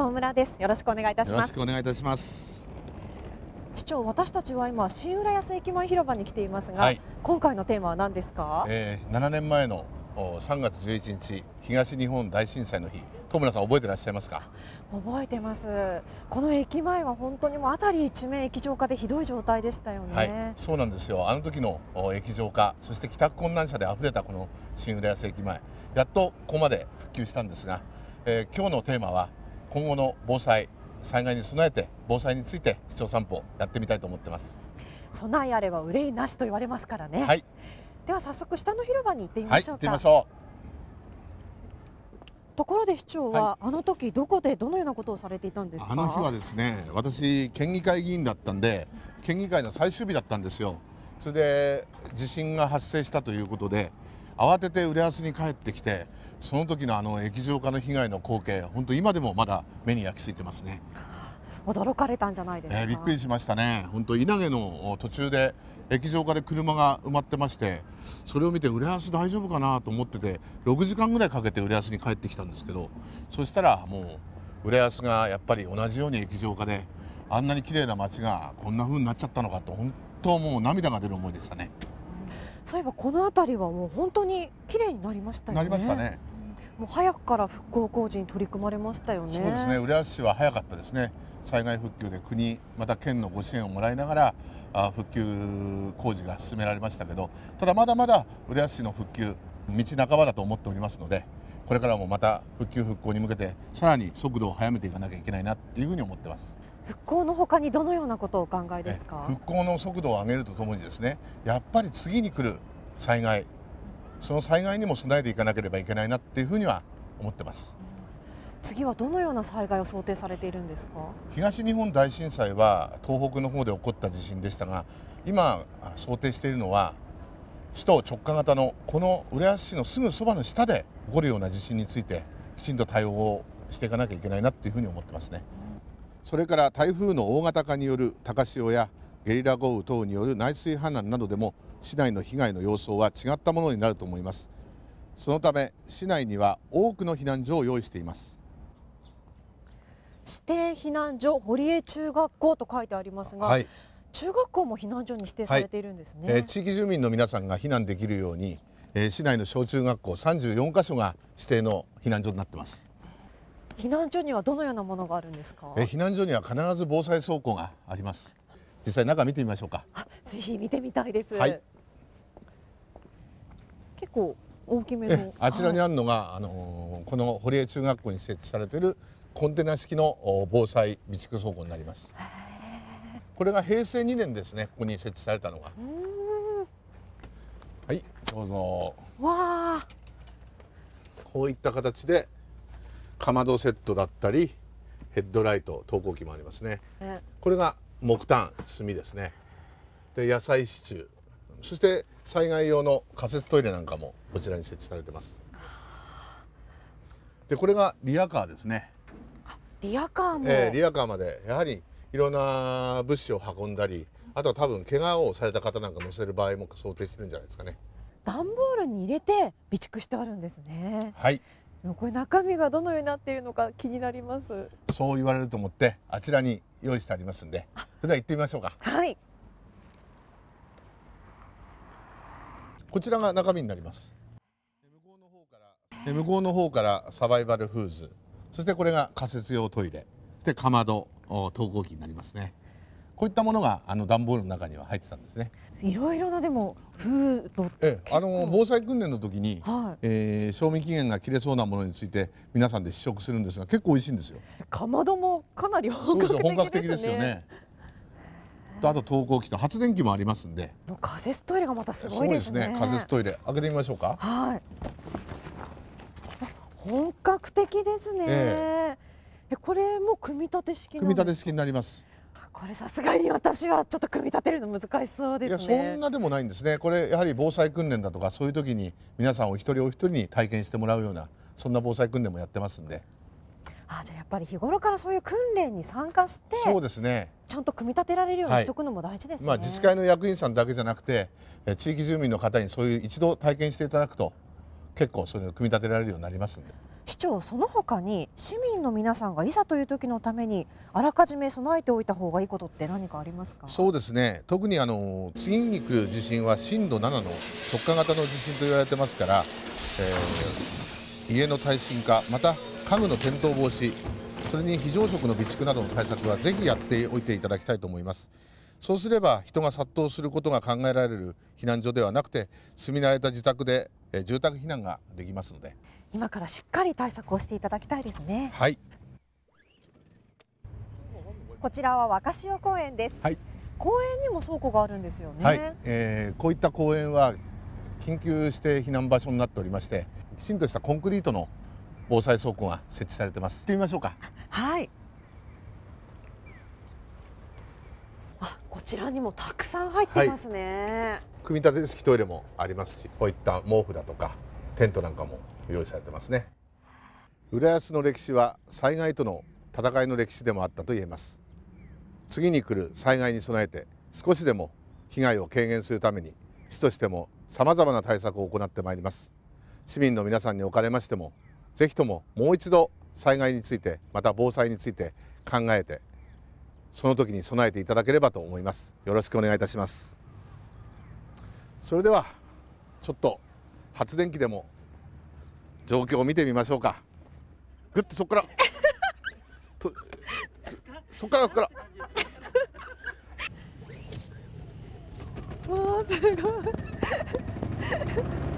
東村ですよろしくお願いいたしますよろしくお願いいたします市長私たちは今新浦安駅前広場に来ていますが、はい、今回のテーマは何ですか、えー、7年前の3月11日東日本大震災の日戸村さん覚えてらっしゃいますか覚えてますこの駅前は本当にもう辺り一面液状化でひどい状態でしたよね、はい、そうなんですよあの時の液状化そして帰宅困難者で溢れたこの新浦安駅前やっとここまで復旧したんですが、えー、今日のテーマは今後の防災災害に備えて防災について市長散歩やってみたいと思ってます備えあれば憂いなしと言われますからね、はい、では早速下の広場に行ってみましょう、はい、ところで市長は、はい、あの時どこでどのようなことをされていたんですあの日はですね私県議会議員だったんで県議会の最終日だったんですよそれで地震が発生したということで慌てて浦安に帰ってきてその時のあの液状化の被害の光景本当今でもまだ目に焼き付いてますね驚かれたんじゃないですか、えー、びっくりしましたね本当稲毛の途中で液状化で車が埋まってましてそれを見て浦安大丈夫かなと思ってて6時間ぐらいかけて浦安に帰ってきたんですけどそしたらもう浦安がやっぱり同じように液状化であんなに綺麗な街がこんな風になっちゃったのかと本当もう涙が出る思いでしたねそういえばこの辺りはもう本当に綺麗になりましたよねなりましたねもう早くから復興工事に取り組まれましたよね。そうですね。浦安市は早かったですね。災害復旧で国また県のご支援をもらいながらあ復旧工事が進められましたけど、ただまだまだ浦安市の復旧道半ばだと思っておりますので、これからもまた復旧復興に向けてさらに速度を速めていかなきゃいけないなっていうふうに思ってます。復興のほかにどのようなことをお考えですか復興の速度を上げるとともにですねやっぱり次に来る災害その災害にも備えていかなければいけないなっていうふうには思ってます、次はどのような災害を想定されているんですか東日本大震災は東北の方で起こった地震でしたが今想定しているのは首都直下型のこの浦安市のすぐそばの下で起こるような地震についてきちんと対応をしていかなきゃいけないなっていうふうに思ってますね、それから台風の大型化による高潮やゲリラ豪雨等による内水氾濫などでも市内の被害の様相は違ったものになると思いますそのため市内には多くの避難所を用意しています指定避難所堀江中学校と書いてありますが、はい、中学校も避難所に指定されているんですね、はい、えー、地域住民の皆さんが避難できるように、えー、市内の小中学校三十四箇所が指定の避難所になってます避難所にはどのようなものがあるんですか、えー、避難所には必ず防災倉庫があります実際中見てみましょうかぜひ見てみたいです、はい、結構大きめのあちらにあるのが、はい、あのこの堀江中学校に設置されているコンテナ式の防災備蓄倉庫になりますこれが平成2年ですねここに設置されたのがはいどうぞわあ。こういった形でかまどセットだったりヘッドライト投光器もありますね、これが木炭炭ですねで野菜シチューそして災害用の仮設トイレなんかもこちらに設置されてますでこれがリアカーですねリアカーも、えー、リアカーまでやはりいろんな物資を運んだりあとは多分怪我をされた方なんか乗せる場合も想定してるんじゃないですかね段ボールに入れて備蓄してあるんですねはいこれ中身がどのようになっているのか気になりますそう言われると思ってあちらに用意してありますんであそれでは行ってみましょうかはいこちらが中身になります向こうの方から向こうの方からサバイバルフーズそしてこれが仮設用トイレでかまど投稿機になりますねこういったものがあの段ボールの中には入ってたんですね。いろいろなでも風土ええ、あの防災訓練の時に、はいえー、賞味期限が切れそうなものについて皆さんで試食するんですが結構美味しいんですよ。かまどもかなり本格的です、ね、本格的ですよね。とあと投光器と発電機もありますんで仮設トイレがまたすごいですねすね仮設トイレ開けてみましょうかはい本格的ですね、えー、これも組み立て式組み立て式になりますこれさすがに私はちょっと組み立てるの難しそうですねいやそんなでもないんですねこれやはり防災訓練だとかそういう時に皆さんお一人お一人に体験してもらうようなそんな防災訓練もやってますんであじゃあやっぱり日頃からそういう訓練に参加してそうですねちゃんと組み立てられるようにしておくのも大事です、ねはい、まあ、自治会の役員さんだけじゃなくて地域住民の方にそういう一度体験していただくと結構それを組み立てられるようになりますんで市長その他に市民の皆さんがいざという時のためにあらかじめ備えておいた方がいいことって何かありますかそうですね特にあの次に来る地震は震度7の直下型の地震と言われてますから、えー、家の耐震化また家具の転倒防止それに非常食の備蓄などの対策はぜひやっておいていただきたいと思いますそうすれば人が殺到することが考えられる避難所ではなくて住み慣れた自宅で住宅避難ができますので今からしっかり対策をしていただきたいですねはいこちらは若潮公園です、はい、公園にも倉庫があるんですよね、はい、えー、こういった公園は緊急指定避難場所になっておりましてきちんとしたコンクリートの防災倉庫が設置されてます行ってみましょうかはいあこちらにもたくさん入ってますね、はい、組み立て式トイレもありますしこういった毛布だとかテントなんかも用意されてますね浦安の歴史は災害との戦いの歴史でもあったと言えます次に来る災害に備えて少しでも被害を軽減するために市としても様々な対策を行ってまいります市民の皆さんにおかれましてもぜひとももう一度災害についてまた防災について考えてその時に備えていただければと思いますよろしくお願いいたしますそれではちょっと発電機でも状況を見てみましょうかぐっとそこからとそこからそこからわーすごい